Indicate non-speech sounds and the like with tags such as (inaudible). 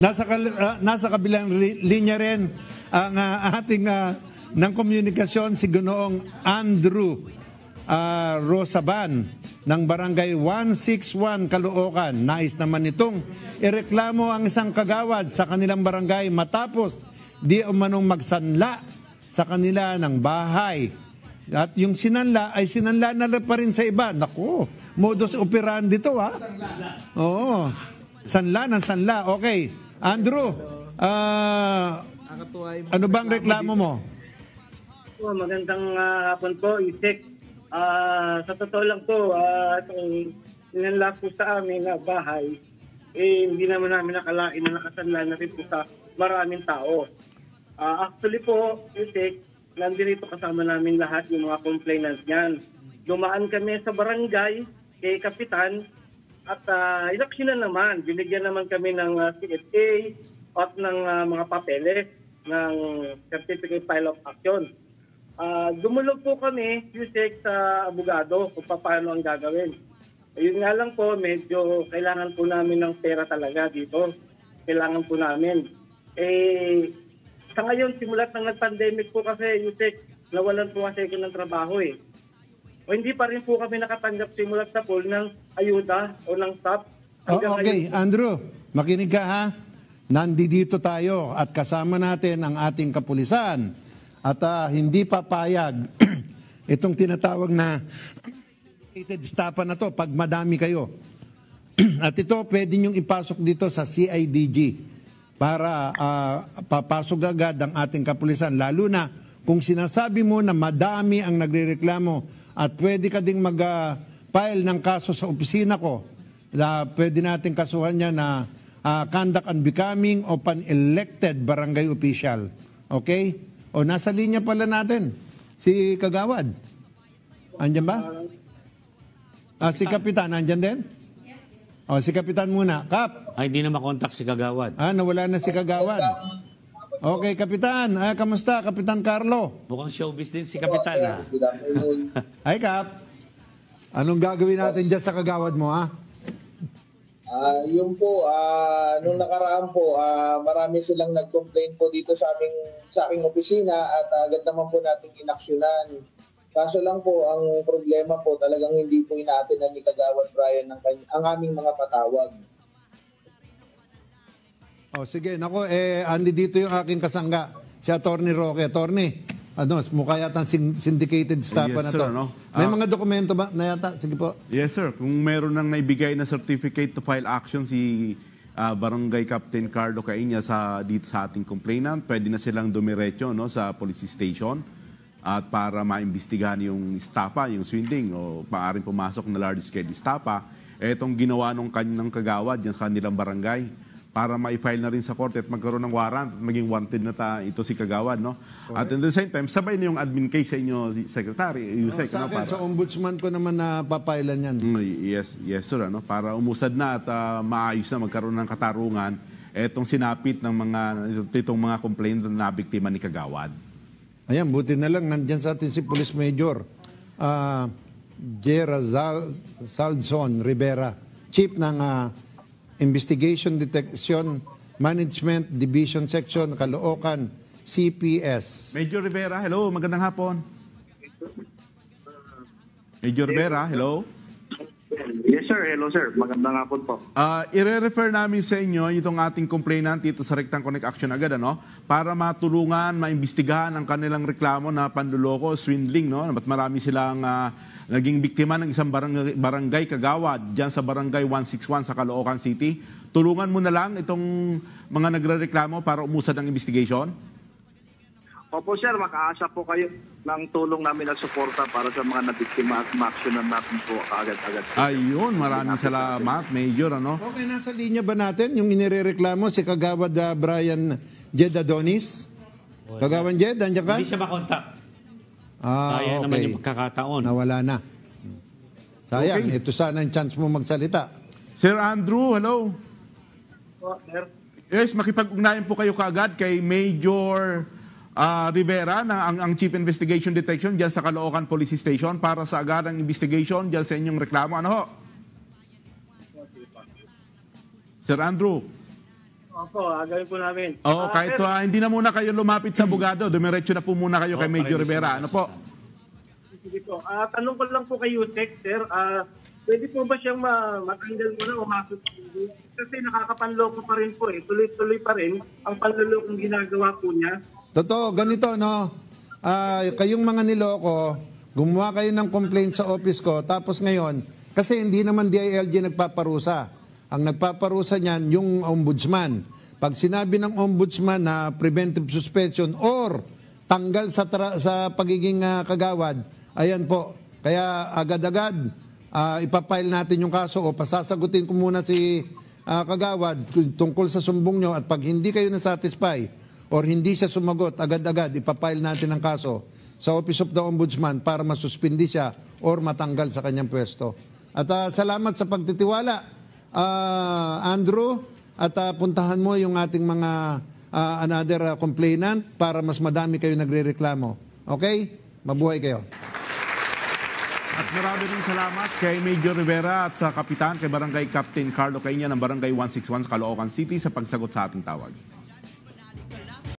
Nasa, uh, nasa kabilang linya rin ang uh, ating uh, ng komunikasyon si Gunoong Andrew uh, Rosaban ng Barangay 161 Kaluokan. Nais naman itong ireklamo ang isang kagawad sa kanilang barangay matapos di umanong magsanla sa kanila ng bahay. At yung sinanla ay sinanla na rin pa rin sa iba. Nako, modus operandi to ha. Oo. Sanla ng sanla. Okay. Andrew, ah, ano bang reklamo mo? po, magandang ah, hapon po, Isek. Ah, sa totoo lang po, ah, itong inanlak po sa amin na bahay, eh, hindi naman namin nakalain na nakasanla na rin po sa maraming tao. Ah, actually po, Isek, nandito kasama namin lahat yung mga complainants niyan. Dumaan kami sa barangay kay Kapitan at uh, ah, inaksyonan naman, binigyan naman kami ng uh, ah, CFA at ng uh, mga papeles ng Certificate File of Action. Uh, dumulog po kami, Yusek, sa abogado kung paano ang gagawin. Ayun nga lang po, medyo kailangan po namin ng pera talaga dito. Kailangan po namin. Eh, sa ngayon, simulat ng nag-pandemic po kasi, Yusek, nawalan po kasi ako ng trabaho eh o hindi pa rin po kami nakatanggap simula sa pool ng ayuda o ng SAP. Oh, okay, Andrew, makinig ka ha. Nandito tayo at kasama natin ang ating kapulisan at uh, hindi payag (clears throat) itong tinatawag na stapan na to pag madami kayo. (clears throat) at ito pwede niyong ipasok dito sa CIDG para uh, papasok agad ang ating kapulisan lalo na kung sinasabi mo na madami ang nagrereklamo at pwede ka ding mag-file ng kaso sa opisina ko. Uh, pwede natin kasuhan niya na uh, conduct becoming of an elected barangay official. Okay? O nasa linya pala natin si Kagawad. Andiyan ba? Ah, si Kapitan, andiyan din? O, si Kapitan muna. Kap! Ay, ah, hindi na makontak si Kagawad. Ah, nawala na si Kagawad. Okay, Kapitan. Ah, kamusta, Kapitan Carlo? Mukhang showbiz din si Kapitan, ha? Good afternoon. Ay, Kap. Anong gagawin natin dyan sa kagawad mo, ha? Ah? ah, yun po, ah, nung nakaraan po, ah, marami silang nag-complain po dito sa aming sa aking opisina at agad naman po nating inaksyonan. Kaso lang po, ang problema po talagang hindi po inaatin na ni Kagawad Brian ang, ang aming mga patawag. Oh, sige, nako, eh, andi dito yung aking kasangga, si Attorney Roque. Attorney, ano, mukha yata syndicated staff yes, na sir, to. No? May uh, mga dokumento ba na yata? Sige po. Yes, sir. Kung meron nang naibigay na certificate to file action si uh, Barangay Captain Carlo Caña sa dito sa ating complainant, pwede na silang dumiretso no, sa police station at para maimbestigahan yung stapa, yung swindling o paaring pumasok na large scale stapa. Etong ginawa ng kanyang kagawad yan sa kanilang barangay para ma-file na rin sa korte at magkaroon ng warrant at maging wanted na ta ito si Kagawad, no? Correct. At in the same time, sabay na yung admin case sa inyo, Secretary, you oh, no? Sa no, akin, para, sa ombudsman ko naman na papailan yan. Mm, yes, yes, sir, ano? Para umusad na at uh, maayos na magkaroon ng katarungan etong sinapit ng mga, itong mga complaint na biktima ni Kagawad. Ayan, buti na lang, nandiyan sa atin si Police Major uh, ah, J. Razal Salzon Rivera, Chief ng uh, Investigation Detection Management Division Section, Caloocan, CPS. Major Rivera, hello, magandang hapon. Major Rivera, hello. Yes sir, hello sir. Magandang hapon po. Uh, ire-refer namin sa inyo itong ating complainant dito sa Rectang Connect Action agad ano para matulungan, maimbestigahan ang kanilang reklamo na panluloko, swindling no. At marami silang uh, naging biktima ng isang barangay, barangay kagawad diyan sa Barangay 161 sa Caloocan City. Tulungan mo na lang itong mga nagrereklamo para umusad ang investigation. Opo sir, makaasa po kayo ng tulong namin at suporta para sa mga nabiktima at maaksyonan natin po kaagad-agad. Ayun, maraming salamat, Major. Ano? Okay, nasa linya ba natin yung inireklamo si Kagawad uh, Brian Jed Adonis? Kagawad Jed, andiyan ka? Hindi siya makontak. Ah, Kaya okay. naman yung pagkakataon. Nawala na. Sayang, okay. ito sana ang chance mo magsalita. Sir Andrew, hello. Po, sir. Yes, makipag-ugnayan po kayo kaagad kay Major uh, Rivera ng ang, ang Chief Investigation Detection diyan sa Caloocan Police Station para sa agarang investigation diyan sa inyong reklamo. Ano ho? Sir Andrew. Opo, agawin po namin. Oo, uh, ah, kahit uh, hindi na muna kayo lumapit sa Bugado. Dumiretso na po muna kayo oh, kay Major Rivera. Ano po? Sige po. Uh, tanong ko lang po kay Utech, sir. Uh, pwede po ba siyang ma matanggal muna o masot? Kasi nakakapanloko pa rin po eh. Tuloy-tuloy pa rin ang panloloko panlulokong ginagawa po niya. Totoo, ganito, no? Uh, kayong mga niloko, gumawa kayo ng complaint sa office ko, tapos ngayon, kasi hindi naman DILG nagpaparusa. Ang nagpaparusa niyan, yung ombudsman. Pag sinabi ng ombudsman na preventive suspension or tanggal sa, sa pagiging uh, kagawad, ayan po, kaya agad-agad uh, ah, ipapile natin yung kaso o pasasagutin ko muna si uh, kagawad tungkol sa sumbong nyo at pag hindi kayo nasatisfy, or hindi siya sumagot agad-agad, ipapile natin ang kaso sa Office of the Ombudsman para masuspindi siya or matanggal sa kanyang pwesto. At uh, salamat sa pagtitiwala, uh, Andrew, at uh, puntahan mo yung ating mga uh, another uh, complainant para mas madami kayo nagre-reklamo. Okay? Mabuhay kayo. At marami rin salamat kay Major Rivera at sa Kapitan, kay Barangay Captain Carlo Kainya ng Barangay 161 sa Caloocan City sa pagsagot sa ating tawag.